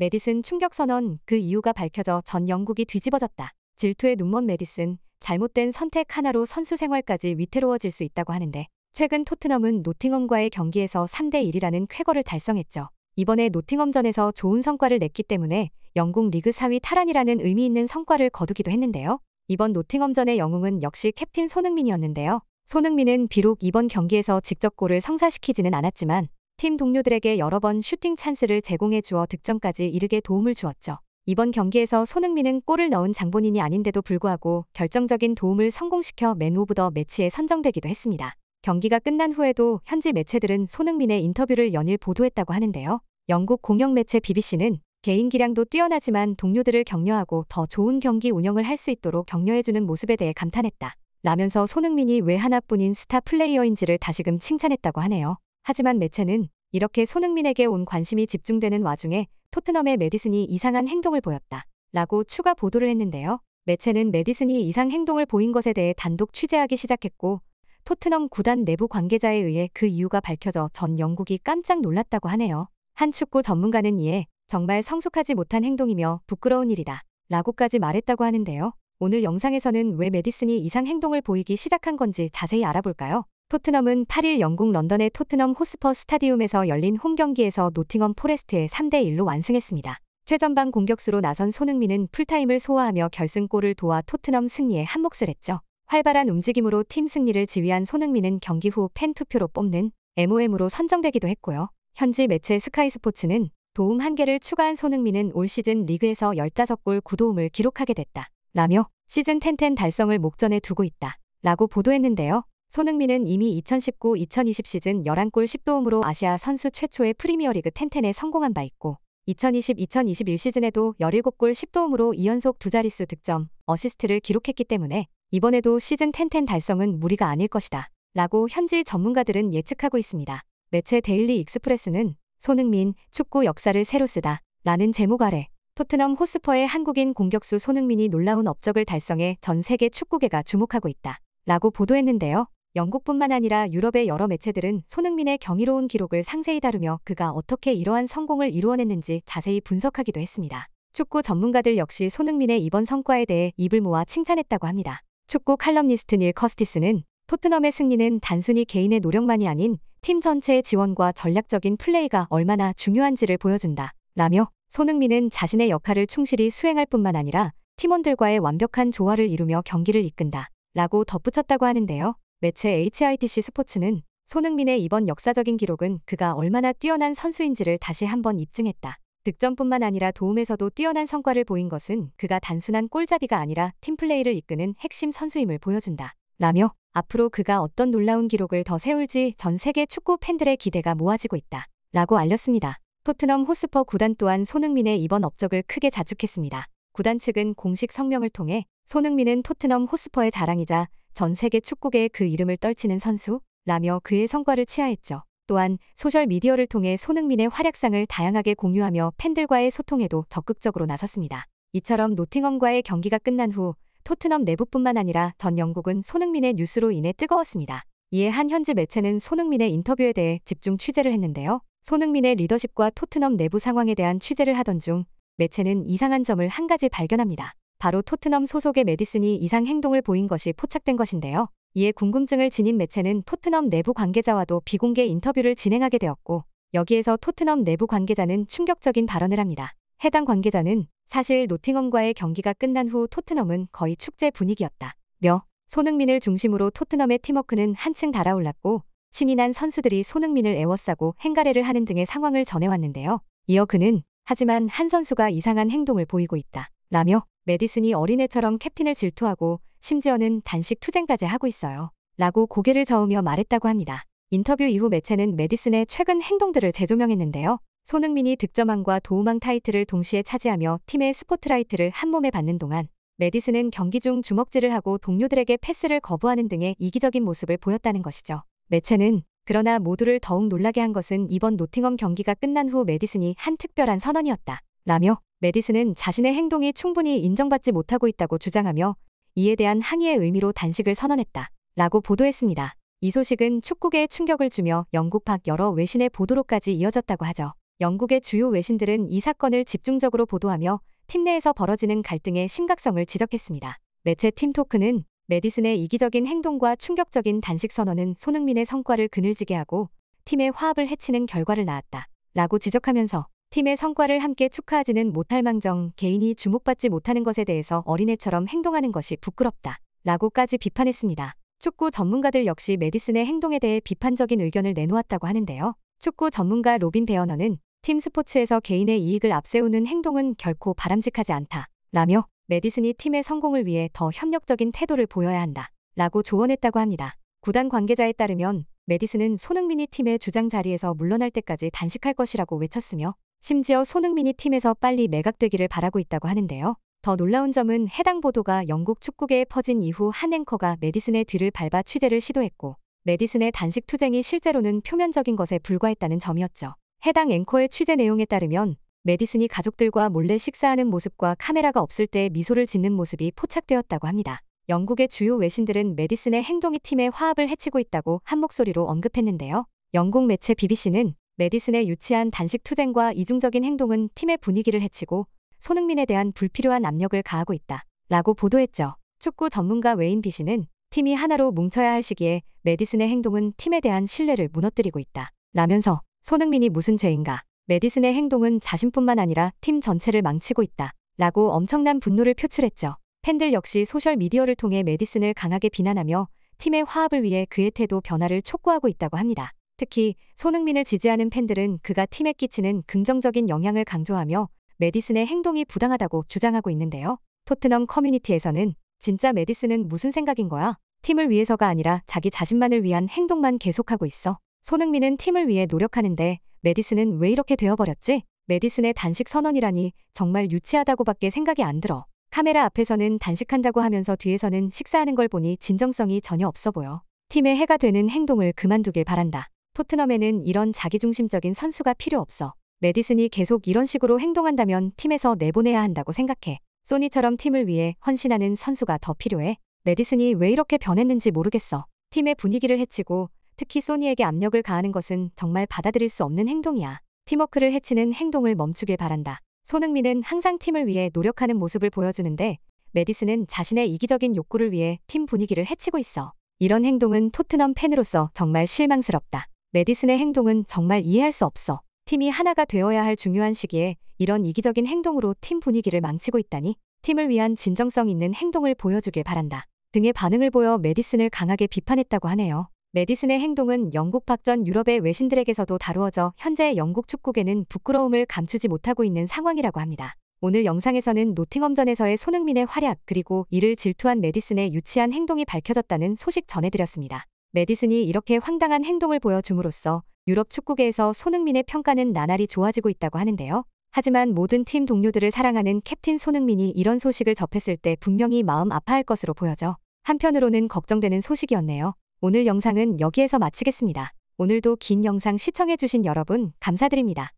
메디슨 충격 선언 그 이유가 밝혀져 전 영국이 뒤집어졌다. 질투의 눈먼 메디슨 잘못된 선택 하나로 선수 생활까지 위태로워질 수 있다고 하는데 최근 토트넘은 노팅엄과의 경기에서 3대 1이라는 쾌거를 달성했죠. 이번에 노팅엄전에서 좋은 성과를 냈기 때문에 영국 리그 4위 탈환이라는 의미 있는 성과를 거두기도 했는데요. 이번 노팅엄전의 영웅은 역시 캡틴 손흥민이었는데요. 손흥민은 비록 이번 경기에서 직접 골을 성사시키지는 않았지만 팀 동료들에게 여러 번 슈팅 찬스를 제공해 주어 득점까지 이르게 도움을 주었죠. 이번 경기에서 손흥민은 골을 넣은 장본인이 아닌데도 불구하고 결정적인 도움을 성공시켜 맨 오브 더 매치에 선정되기도 했습니다. 경기가 끝난 후에도 현지 매체들은 손흥민의 인터뷰를 연일 보도했다고 하는데요. 영국 공영 매체 BBC는 개인 기량도 뛰어나지만 동료들을 격려하고 더 좋은 경기 운영을 할 수 있도록 격려해주는 모습에 대해 감탄했다. 라면서 손흥민이 왜 하나뿐인 스타 플레이어인지를 다시금 칭찬했다고 하네요. 하지만 매체는 이렇게 손흥민에게 온 관심이 집중되는 와중에 토트넘의 메디슨이 이상한 행동을 보였다. 라고 추가 보도를 했는데요. 매체는 메디슨이 이상 행동을 보인 것에 대해 단독 취재하기 시작했고 토트넘 구단 내부 관계자에 의해 그 이유가 밝혀져 전 영국이 깜짝 놀랐다고 하네요. 한 축구 전문가는 이에 정말 성숙하지 못한 행동이며 부끄러운 일이다. 라고까지 말했다고 하는데요. 오늘 영상에서는 왜 메디슨이 이상 행동을 보이기 시작한 건지 자세히 알아볼까요? 토트넘은 8일 영국 런던의 토트넘 호스퍼 스타디움에서 열린 홈 경기에서 노팅엄 포레스트에 3대1로 완승했습니다. 최전방 공격수로 나선 손흥민은 풀타임을 소화하며 결승골을 도와 토트넘 승리에 한몫을 했죠. 활발한 움직임으로 팀 승리를 지휘한 손흥민은 경기 후 팬 투표로 뽑는 MOM으로 선정되기도 했고요. 현지 매체 스카이스포츠는 도움 한개를 추가한 손흥민은 올 시즌 리그에서 15골 9도움을 기록하게 됐다. 라며 시즌 10-10 달성을 목전에 두고 있다. 라고 보도했는데요. 손흥민은 이미 2019-2020 시즌 11골 10도움으로 아시아 선수 최초의 프리미어리그 텐텐에 성공한 바 있고 2020-2021 시즌에도 17골 10도움으로 2연속 두자릿수 득점, 어시스트를 기록했기 때문에 이번에도 시즌 텐텐 달성은 무리가 아닐 것이다. 라고 현지 전문가들은 예측하고 있습니다. 매체 데일리 익스프레스는 손흥민 축구 역사를 새로 쓰다 라는 제목 아래 토트넘 호스퍼의 한국인 공격수 손흥민이 놀라운 업적을 달성해 전 세계 축구계가 주목하고 있다 라고 보도했는데요. 영국뿐만 아니라 유럽의 여러 매체들은 손흥민의 경이로운 기록을 상세히 다루며 그가 어떻게 이러한 성공을 이루어냈는지 자세히 분석하기도 했습니다. 축구 전문가들 역시 손흥민의 이번 성과에 대해 입을 모아 칭찬했다고 합니다. 축구 칼럼니스트 닐 커스티스는 토트넘의 승리는 단순히 개인의 노력만이 아닌 팀 전체의 지원과 전략적인 플레이가 얼마나 중요한지를 보여준다. 라며 손흥민은 자신의 역할을 충실히 수행할 뿐만 아니라 팀원들과의 완벽한 조화를 이루며 경기를 이끈다. 라고 덧붙였다고 하는데요. 매체 HITC 스포츠는 손흥민의 이번 역사적인 기록은 그가 얼마나 뛰어난 선수인지를 다시 한번 입증했다. 득점뿐만 아니라 도움에서도 뛰어난 성과를 보인 것은 그가 단순한 골잡이가 아니라 팀플레이를 이끄는 핵심 선수임을 보여준다. 라며 앞으로 그가 어떤 놀라운 기록을 더 세울지 전 세계 축구 팬들의 기대가 모아지고 있다. 라고 알렸습니다. 토트넘 호스퍼 구단 또한 손흥민의 이번 업적을 크게 자축했습니다. 구단 측은 공식 성명을 통해 손흥민은 토트넘 호스퍼의 자랑이자 전 세계 축구계에 그 이름을 떨치는 선수라며 그의 성과를 치하했죠. 또한 소셜 미디어를 통해 손흥민의 활약상을 다양하게 공유하며 팬들과의 소통에도 적극적으로 나섰습니다. 이처럼 노팅엄과의 경기가 끝난 후 토트넘 내부뿐만 아니라 전 영국은 손흥민의 뉴스로 인해 뜨거웠습니다. 이에 한 현지 매체는 손흥민의 인터뷰에 대해 집중 취재를 했는데요. 손흥민의 리더십과 토트넘 내부 상황에 대한 취재를 하던 중 매체는 이상한 점을 한 가지 발견합니다. 바로 토트넘 소속의 메디슨이 이상 행동을 보인 것이 포착된 것인데요. 이에 궁금증을 지닌 매체는 토트넘 내부 관계자와도 비공개 인터뷰를 진행하게 되었고 여기에서 토트넘 내부 관계자는 충격적인 발언을 합니다. 해당 관계자는 사실 노팅엄과의 경기가 끝난 후 토트넘은 거의 축제 분위기였다. 며 손흥민을 중심으로 토트넘의 팀워크는 한층 달아올랐고 신이 난 선수들이 손흥민을 애워싸고 행가래를 하는 등의 상황을 전해왔는데요. 이어 그는 하지만 한 선수가 이상한 행동을 보이고 있다. 라며 메디슨이 어린애처럼 캡틴을 질투하고 심지어는 단식 투쟁까지 하고 있어요. 라고 고개를 저으며 말했다고 합니다. 인터뷰 이후 매체는 메디슨의 최근 행동들을 재조명했는데요. 손흥민이 득점왕과 도우망 타이틀을 동시에 차지하며 팀의 스포트라이트를 한몸에 받는 동안 메디슨은 경기 중 주먹질을 하고 동료들에게 패스를 거부하는 등의 이기적인 모습을 보였다는 것이죠. 매체는 그러나 모두를 더욱 놀라게 한 것은 이번 노팅엄 경기가 끝난 후 메디슨이 한 특별한 선언이었다. 라며 메디슨은 자신의 행동이 충분히 인정받지 못하고 있다고 주장하며 이에 대한 항의의 의미로 단식을 선언했다. 라고 보도했습니다. 이 소식은 축구계에 충격을 주며 영국 밖 여러 외신의 보도로까지 이어졌다고 하죠. 영국의 주요 외신들은 이 사건을 집중적으로 보도하며 팀 내에서 벌어지는 갈등의 심각성을 지적했습니다. 매체 팀토크는 메디슨의 이기적인 행동과 충격적인 단식 선언은 손흥민의 성과를 그늘지게 하고 팀의 화합을 해치는 결과를 낳았다. 라고 지적하면서 팀의 성과를 함께 축하하지는 못할 망정 개인이 주목받지 못하는 것에 대해서 어린애처럼 행동하는 것이 부끄럽다. 라고까지 비판했습니다. 축구 전문가들 역시 메디슨의 행동에 대해 비판적인 의견을 내놓았다고 하는데요. 축구 전문가 로빈 베어너는 팀 스포츠에서 개인의 이익을 앞세우는 행동은 결코 바람직하지 않다. 라며 메디슨이 팀의 성공을 위해 더 협력적인 태도를 보여야 한다. 라고 조언했다고 합니다. 구단 관계자에 따르면 메디슨은 손흥민이 팀의 주장 자리에서 물러날 때까지 단식할 것이라고 외쳤으며 심지어 손흥민이 팀에서 빨리 매각되기를 바라고 있다고 하는데요. 더 놀라운 점은 해당 보도가 영국 축구계에 퍼진 이후 한 앵커가 메디슨의 뒤를 밟아 취재를 시도했고 메디슨의 단식 투쟁이 실제로는 표면적인 것에 불과했다는 점이었죠. 해당 앵커의 취재 내용에 따르면 메디슨이 가족들과 몰래 식사하는 모습과 카메라가 없을 때 미소를 짓는 모습이 포착되었다고 합니다. 영국의 주요 외신들은 메디슨의 행동이 팀의 화합을 해치고 있다고 한 목소리로 언급했는데요. 영국 매체 BBC는 메디슨의 유치한 단식 투쟁과 이중적인 행동은 팀의 분위기를 해치고 손흥민에 대한 불필요한 압력을 가하고 있다. 라고 보도했죠. 축구 전문가 웨인 비시는 팀이 하나로 뭉쳐야 할 시기에 메디슨의 행동은 팀에 대한 신뢰를 무너뜨리고 있다. 라면서 손흥민이 무슨 죄인가? 메디슨의 행동은 자신뿐만 아니라 팀 전체를 망치고 있다. 라고 엄청난 분노를 표출했죠. 팬들 역시 소셜미디어를 통해 메디슨을 강하게 비난하며 팀의 화합을 위해 그의 태도 변화를 촉구하고 있다고 합니다. 특히 손흥민을 지지하는 팬들은 그가 팀에 끼치는 긍정적인 영향을 강조하며 메디슨의 행동이 부당하다고 주장하고 있는데요. 토트넘 커뮤니티에서는 진짜 메디슨은 무슨 생각인 거야? 팀을 위해서가 아니라 자기 자신만을 위한 행동만 계속하고 있어. 손흥민은 팀을 위해 노력하는데 메디슨은 왜 이렇게 되어버렸지? 메디슨의 단식 선언이라니 정말 유치하다고밖에 생각이 안 들어. 카메라 앞에서는 단식한다고 하면서 뒤에서는 식사하는 걸 보니 진정성이 전혀 없어 보여. 팀에 해가 되는 행동을 그만두길 바란다. 토트넘에는 이런 자기중심적인 선수가 필요 없어. 메디슨이 계속 이런 식으로 행동한다면 팀에서 내보내야 한다고 생각해. 소니처럼 팀을 위해 헌신하는 선수가 더 필요해. 메디슨이 왜 이렇게 변했는지 모르겠어. 팀의 분위기를 해치고 특히 소니에게 압력을 가하는 것은 정말 받아들일 수 없는 행동이야. 팀워크를 해치는 행동을 멈추길 바란다. 손흥민은 항상 팀을 위해 노력하는 모습을 보여주는데 메디슨은 자신의 이기적인 욕구를 위해 팀 분위기를 해치고 있어. 이런 행동은 토트넘 팬으로서 정말 실망스럽다. 메디슨의 행동은 정말 이해할 수 없어. 팀이 하나가 되어야 할 중요한 시기에 이런 이기적인 행동으로 팀 분위기를 망치고 있다니 팀을 위한 진정성 있는 행동을 보여주길 바란다. 등의 반응을 보여 메디슨을 강하게 비판했다고 하네요. 메디슨의 행동은 영국 박전 유럽의 외신들에게서도 다루어져 현재 영국 축구계는 부끄러움을 감추지 못하고 있는 상황이라고 합니다. 오늘 영상에서는 노팅엄전에서의 손흥민의 활약 그리고 이를 질투한 메디슨의 유치한 행동이 밝혀졌다는 소식 전해드렸습니다. 메디슨이 이렇게 황당한 행동을 보여줌으로써 유럽 축구계에서 손흥민의 평가는 나날이 좋아지고 있다고 하는데요. 하지만 모든 팀 동료들을 사랑하는 캡틴 손흥민이 이런 소식을 접했을 때 분명히 마음 아파할 것으로 보여져 한편으로는 걱정되는 소식이었네요. 오늘 영상은 여기에서 마치겠습니다. 오늘도 긴 영상 시청해주신 여러분 감사드립니다.